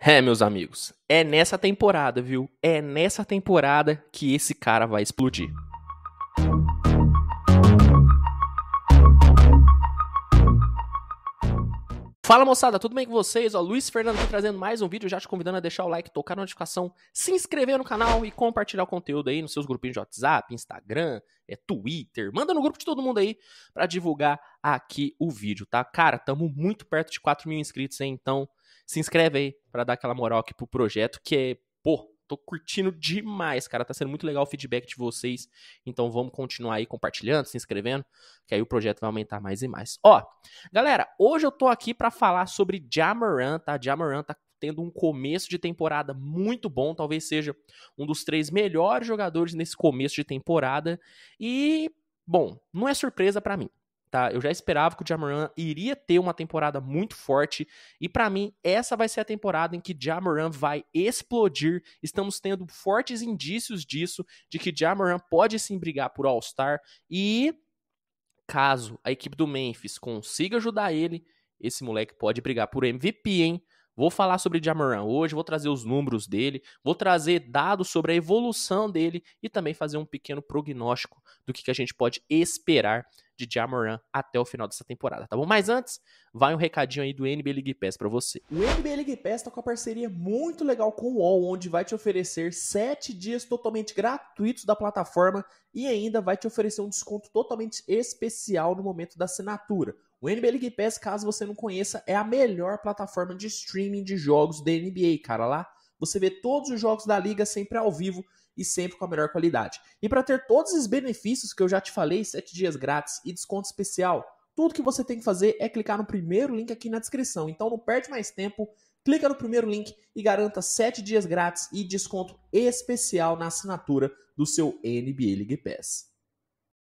É, meus amigos, é nessa temporada, viu? É nessa temporada que esse cara vai explodir. Fala moçada, tudo bem com vocês? Ó, Luiz Fernando aqui trazendo mais um vídeo, já te convidando a deixar o like, tocar a notificação, se inscrever no canal e compartilhar o conteúdo aí nos seus grupinhos de WhatsApp, Instagram, é, Twitter. Manda no grupo de todo mundo aí para divulgar aqui o vídeo, tá? Cara, tamo muito perto de 4 mil inscritos, hein? Então se inscreve aí para dar aquela moral aqui pro projeto, que é, pô, tô curtindo demais, cara. Tá sendo muito legal o feedback de vocês. Então vamos continuar aí compartilhando, se inscrevendo, que aí o projeto vai aumentar mais e mais. Ó, galera, hoje eu tô aqui para falar sobre Jamoran, tá? Jamoran tá tendo um começo de temporada muito bom, talvez seja um dos três melhores jogadores nesse começo de temporada. E, bom, não é surpresa para mim tá? Eu já esperava que o Jamoran iria ter uma temporada muito forte e para mim essa vai ser a temporada em que Jamoran vai explodir. Estamos tendo fortes indícios disso, de que Jamoran pode sim brigar por All-Star e caso a equipe do Memphis consiga ajudar ele, esse moleque pode brigar por MVP, hein? Vou falar sobre Jamoran hoje, vou trazer os números dele, vou trazer dados sobre a evolução dele e também fazer um pequeno prognóstico do que, que a gente pode esperar de Jamoran até o final dessa temporada, tá bom? Mas antes, vai um recadinho aí do NBA League Pass para você. O NBA League Pass tá com uma parceria muito legal com o UOL, onde vai te oferecer 7 dias totalmente gratuitos da plataforma e ainda vai te oferecer um desconto totalmente especial no momento da assinatura. O NBA League Pass, caso você não conheça, é a melhor plataforma de streaming de jogos da NBA, cara. Lá você vê todos os jogos da liga sempre ao vivo e sempre com a melhor qualidade. E para ter todos os benefícios que eu já te falei, 7 dias grátis e desconto especial, tudo que você tem que fazer é clicar no primeiro link aqui na descrição. Então não perde mais tempo, clica no primeiro link e garanta 7 dias grátis e desconto especial na assinatura do seu NBA League Pass.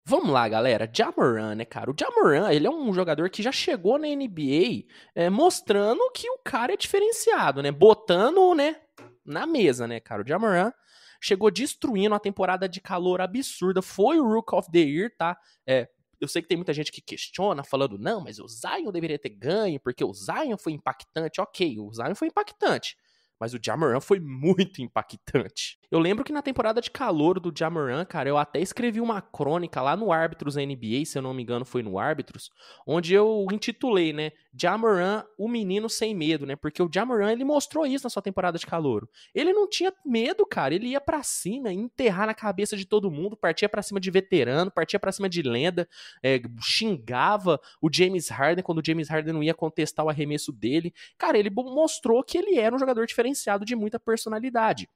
Vamos lá, galera. Jamoran, né, cara? O Jamoran, ele é um jogador que já chegou na NBA é, mostrando que o cara é diferenciado, né? Botando, né, na mesa, né, cara? O Jamoran chegou destruindo a temporada de calor absurda. Foi o Rook of the Year, tá? É, eu sei que tem muita gente que questiona, falando, não, mas o Zion deveria ter ganho, porque o Zion foi impactante. Ok, o Zion foi impactante. Mas o Jamoran foi muito impactante. Eu lembro que na temporada de calor do Jamoran, cara, eu até escrevi uma crônica lá no Árbitros NBA, se eu não me engano foi no Árbitros, onde eu intitulei, né, Jamoran, o menino sem medo, né, porque o Jamoran, ele mostrou isso na sua temporada de calor. Ele não tinha medo, cara, ele ia para cima, enterrar na cabeça de todo mundo, partia para cima de veterano, partia para cima de lenda, é, xingava o James Harden quando o James Harden não ia contestar o arremesso dele. Cara, ele mostrou que ele era um jogador diferenciado de muita personalidade.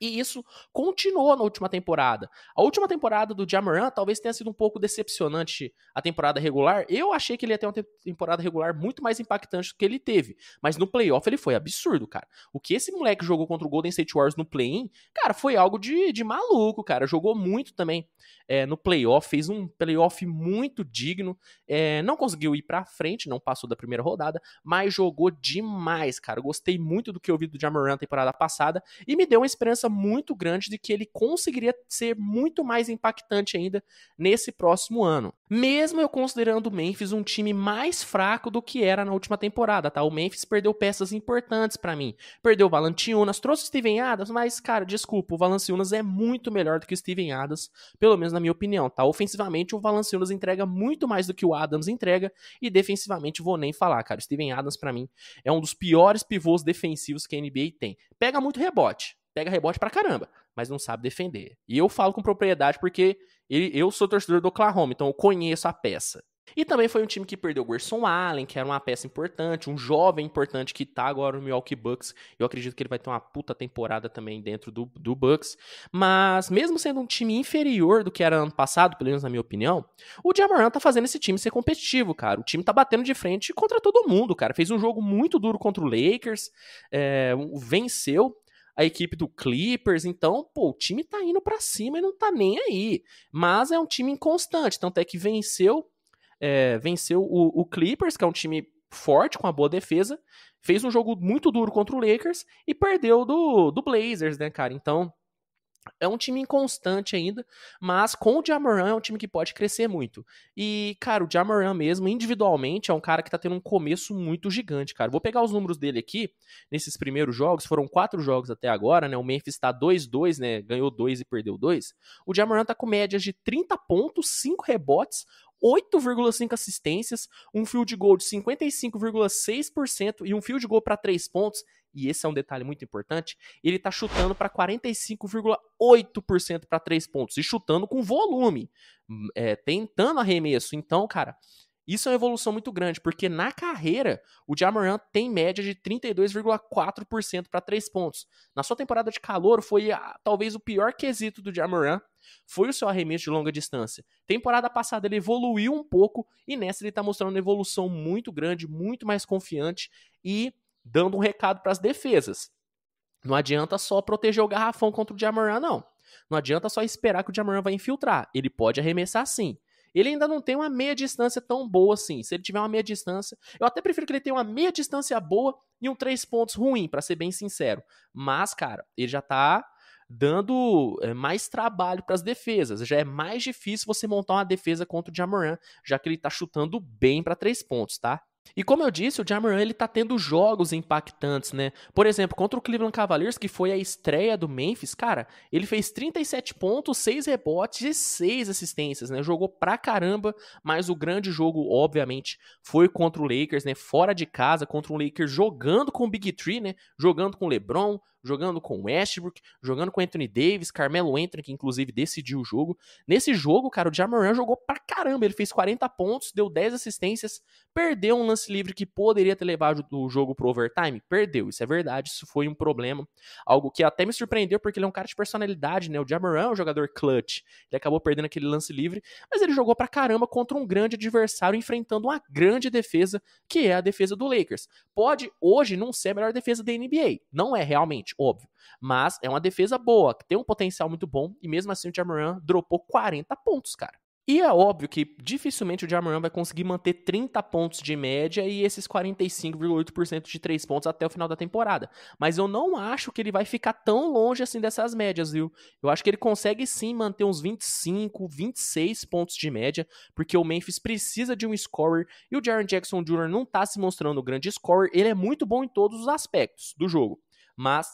E isso continuou na última temporada. A última temporada do Jamoran talvez tenha sido um pouco decepcionante a temporada regular. Eu achei que ele ia ter uma temporada regular muito mais impactante do que ele teve. Mas no playoff ele foi absurdo, cara. O que esse moleque jogou contra o Golden State Warriors no play-in, cara, foi algo de, de maluco, cara. Jogou muito também é, no playoff, fez um playoff muito digno. É, não conseguiu ir pra frente, não passou da primeira rodada, mas jogou demais, cara. Gostei muito do que eu vi do Jamoran na temporada passada e me deu uma esperança esperança muito grande de que ele conseguiria ser muito mais impactante ainda nesse próximo ano. Mesmo eu considerando o Memphis um time mais fraco do que era na última temporada, tá? O Memphis perdeu peças importantes para mim. Perdeu o Valanciunas, trouxe o Steven Adams, mas cara, desculpa, o Valanciunas é muito melhor do que o Steven Adams, pelo menos na minha opinião, tá? Ofensivamente o Valanciunas entrega muito mais do que o Adams entrega e defensivamente vou nem falar, cara. O Steven Adams para mim é um dos piores pivôs defensivos que a NBA tem. Pega muito rebote, pega rebote pra caramba, mas não sabe defender. E eu falo com propriedade porque ele, eu sou torcedor do Oklahoma, então eu conheço a peça. E também foi um time que perdeu o Gerson Allen, que era uma peça importante, um jovem importante que tá agora no Milwaukee Bucks. Eu acredito que ele vai ter uma puta temporada também dentro do, do Bucks. Mas, mesmo sendo um time inferior do que era ano passado, pelo menos na minha opinião, o Jamoran tá fazendo esse time ser competitivo, cara. O time tá batendo de frente contra todo mundo, cara. Fez um jogo muito duro contra o Lakers, é, venceu a equipe do Clippers. Então, pô, o time tá indo para cima e não tá nem aí. Mas é um time inconstante, tanto é que venceu, é, venceu o, o Clippers, que é um time forte, com uma boa defesa, fez um jogo muito duro contra o Lakers e perdeu do, do Blazers, né, cara? Então, é um time inconstante ainda, mas com o Jamoran é um time que pode crescer muito. E, cara, o Jamoran mesmo, individualmente, é um cara que tá tendo um começo muito gigante, cara. Vou pegar os números dele aqui, nesses primeiros jogos, foram quatro jogos até agora, né? O Memphis tá 2-2, né? Ganhou dois e perdeu dois. O Jamoran tá com médias de 30 pontos, 5 rebotes, 8,5 assistências, um field goal de 55,6% e um field goal para 3 pontos e esse é um detalhe muito importante, ele está chutando para 45,8% para três pontos e chutando com volume, hum, é, tentando arremesso. Então, cara, isso é uma evolução muito grande, porque na carreira o Jamoran tem média de 32,4% para três pontos. Na sua temporada de calor foi a, talvez o pior quesito do Jamoran, foi o seu arremesso de longa distância. Temporada passada ele evoluiu um pouco e nessa ele está mostrando uma evolução muito grande, muito mais confiante e dando um recado para as defesas. Não adianta só proteger o garrafão contra o Jamoran, não. Não adianta só esperar que o Jamoran vai infiltrar. Ele pode arremessar sim. Ele ainda não tem uma meia distância tão boa assim. Se ele tiver uma meia distância, eu até prefiro que ele tenha uma meia distância boa e um três pontos ruim, para ser bem sincero. Mas, cara, ele já tá dando é, mais trabalho para as defesas. Já é mais difícil você montar uma defesa contra o Jamoran, já que ele tá chutando bem para três pontos, tá? E como eu disse, o Jamoran ele tá tendo jogos impactantes, né? Por exemplo, contra o Cleveland Cavaliers, que foi a estreia do Memphis, cara, ele fez 37 pontos, 6 rebotes e 6 assistências, né? Jogou pra caramba, mas o grande jogo, obviamente, foi contra o Lakers, né? Fora de casa, contra o Lakers jogando com o Big Tree, né? Jogando com o LeBron, jogando com Westbrook, jogando com Anthony Davis, Carmelo Anthony, que inclusive decidiu o jogo. Nesse jogo, cara, o Jamoran jogou pra caramba, ele fez 40 pontos, deu 10 assistências, perdeu um lance livre que poderia ter levado o jogo pro overtime, perdeu, isso é verdade, isso foi um problema, algo que até me surpreendeu, porque ele é um cara de personalidade, né, o Jamoran é um jogador clutch, ele acabou perdendo aquele lance livre, mas ele jogou pra caramba contra um grande adversário, enfrentando uma grande defesa, que é a defesa do Lakers. Pode hoje não ser a melhor defesa da NBA, não é realmente, óbvio. Mas é uma defesa boa, que tem um potencial muito bom, e mesmo assim o Jamoran dropou 40 pontos, cara. E é óbvio que dificilmente o Jamoran vai conseguir manter 30 pontos de média e esses 45,8% de 3 pontos até o final da temporada. Mas eu não acho que ele vai ficar tão longe assim dessas médias, viu? Eu acho que ele consegue sim manter uns 25, 26 pontos de média, porque o Memphis precisa de um scorer e o Jaron Jackson Jr. não tá se mostrando um grande scorer, ele é muito bom em todos os aspectos do jogo. Mas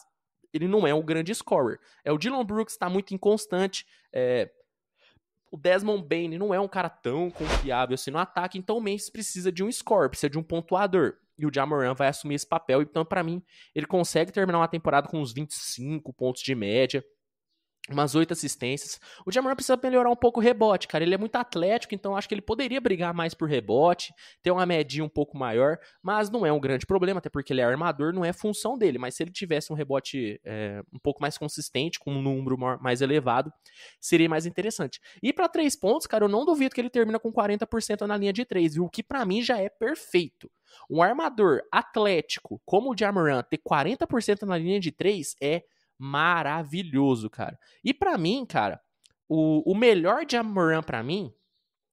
ele não é um grande scorer. É, o Dylan Brooks está muito inconstante. É, o Desmond Bain não é um cara tão confiável assim no ataque, então o Memphis precisa de um score, precisa de um pontuador. E o Jamoran vai assumir esse papel, então para mim ele consegue terminar uma temporada com uns 25 pontos de média, umas oito assistências. O Jamoran precisa melhorar um pouco o rebote, cara. Ele é muito atlético, então acho que ele poderia brigar mais por rebote, ter uma medinha um pouco maior, mas não é um grande problema, até porque ele é armador, não é função dele. Mas se ele tivesse um rebote é, um pouco mais consistente, com um número mais elevado, seria mais interessante. E para três pontos, cara, eu não duvido que ele termina com 40% na linha de três, viu? O que para mim já é perfeito. Um armador atlético como o Jamoran ter 40% na linha de três é perfeito maravilhoso, cara. E para mim, cara, o, o melhor de Amoran para mim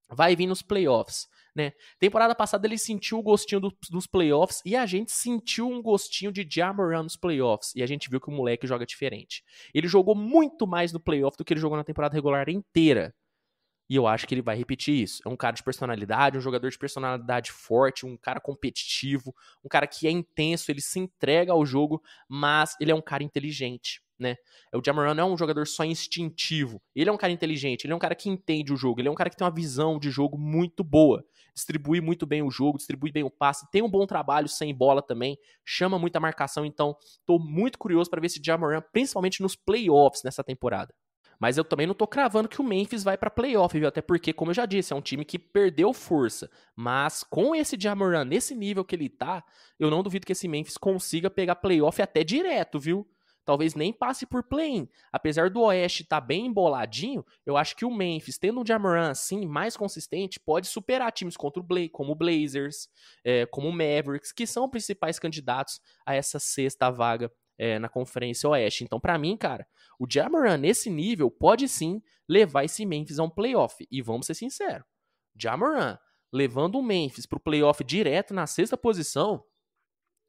vai vir nos playoffs. Né? Temporada passada ele sentiu o gostinho do, dos playoffs e a gente sentiu um gostinho de Jamoran nos playoffs e a gente viu que o moleque joga diferente. Ele jogou muito mais no playoff do que ele jogou na temporada regular inteira. E eu acho que ele vai repetir isso. É um cara de personalidade, um jogador de personalidade forte, um cara competitivo, um cara que é intenso, ele se entrega ao jogo, mas ele é um cara inteligente. Né? O Jamoran não é um jogador só instintivo. Ele é um cara inteligente, ele é um cara que entende o jogo, ele é um cara que tem uma visão de jogo muito boa. Distribui muito bem o jogo, distribui bem o passe, tem um bom trabalho sem bola também, chama muita marcação, então estou muito curioso para ver esse Jamoran, principalmente nos playoffs nessa temporada. Mas eu também não tô cravando que o Memphis vai para playoff, viu? Até porque, como eu já disse, é um time que perdeu força. Mas com esse Jamoran nesse nível que ele tá, eu não duvido que esse Memphis consiga pegar playoff até direto, viu? Talvez nem passe por play-in. Apesar do Oeste estar tá bem emboladinho, eu acho que o Memphis, tendo um Jamoran assim, mais consistente, pode superar times contra o como o Blazers, é, como o Mavericks, que são principais candidatos a essa sexta vaga é, na Conferência Oeste. Então, para mim, cara, o Jamoran, nesse nível, pode sim levar esse Memphis a um playoff. E vamos ser sinceros, Jamoran levando o Memphis para o playoff direto na sexta posição,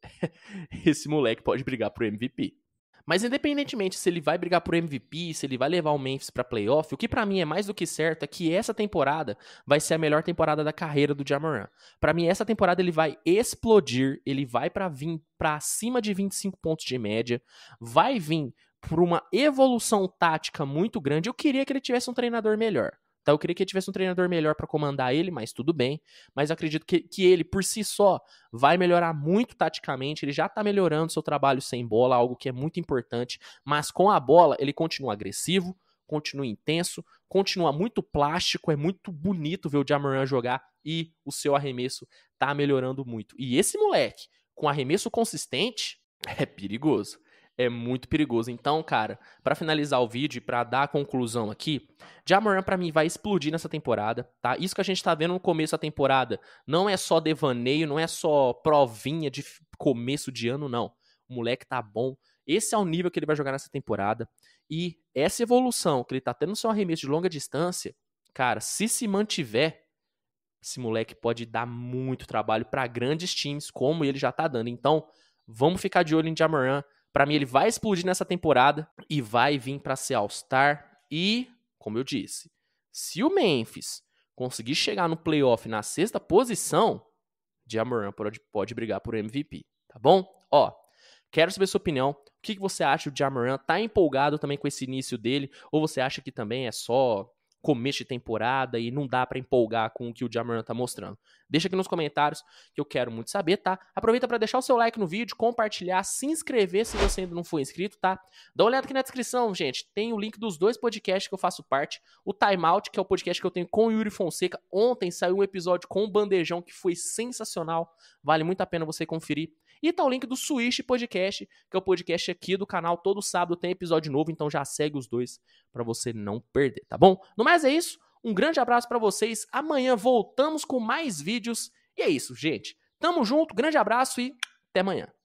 esse moleque pode brigar o MVP. Mas independentemente se ele vai brigar por MVP, se ele vai levar o Memphis para playoff, o que para mim é mais do que certo é que essa temporada vai ser a melhor temporada da carreira do Jamoran. Para mim essa temporada ele vai explodir, ele vai para vir para acima de 25 pontos de média, vai vir por uma evolução tática muito grande. Eu queria que ele tivesse um treinador melhor. Então, Eu queria que ele tivesse um treinador melhor para comandar ele, mas tudo bem. Mas eu acredito que, que ele, por si só, vai melhorar muito taticamente. Ele já está melhorando seu trabalho sem bola, algo que é muito importante. Mas com a bola, ele continua agressivo, continua intenso, continua muito plástico, é muito bonito ver o Jamoran jogar e o seu arremesso tá melhorando muito. E esse moleque, com arremesso consistente, é perigoso é muito perigoso. Então, cara, para finalizar o vídeo, para dar a conclusão aqui, Jamoran para mim vai explodir nessa temporada, tá? Isso que a gente tá vendo no começo da temporada não é só devaneio, não é só provinha de começo de ano, não. O moleque tá bom. Esse é o nível que ele vai jogar nessa temporada. E essa evolução que ele tá tendo no seu arremesso de longa distância, cara, se se mantiver, esse moleque pode dar muito trabalho para grandes times, como ele já tá dando. Então, vamos ficar de olho em Jamoran para mim, ele vai explodir nessa temporada e vai vir para ser All-Star. E, como eu disse, se o Memphis conseguir chegar no playoff na sexta posição, Jamoran pode, pode brigar por MVP, tá bom? Ó, quero saber sua opinião. O que, que você acha? do Jamoran tá empolgado também com esse início dele? Ou você acha que também é só começo de temporada e não dá para empolgar com o que o Jamoran tá mostrando. Deixa aqui nos comentários que eu quero muito saber, tá? Aproveita para deixar o seu like no vídeo, compartilhar, se inscrever se você ainda não for inscrito, tá? Dá uma olhada aqui na descrição, gente. Tem o link dos dois podcasts que eu faço parte. O Time Out, que é o podcast que eu tenho com o Yuri Fonseca. Ontem saiu um episódio com o Bandejão que foi sensacional. Vale muito a pena você conferir. E tá o link do Switch Podcast, que é o podcast aqui do canal. Todo sábado tem episódio novo, então já segue os dois para você não perder, tá bom? No mais é isso. Um grande abraço para vocês. Amanhã voltamos com mais vídeos. E é isso, gente. Tamo junto, grande abraço e até amanhã.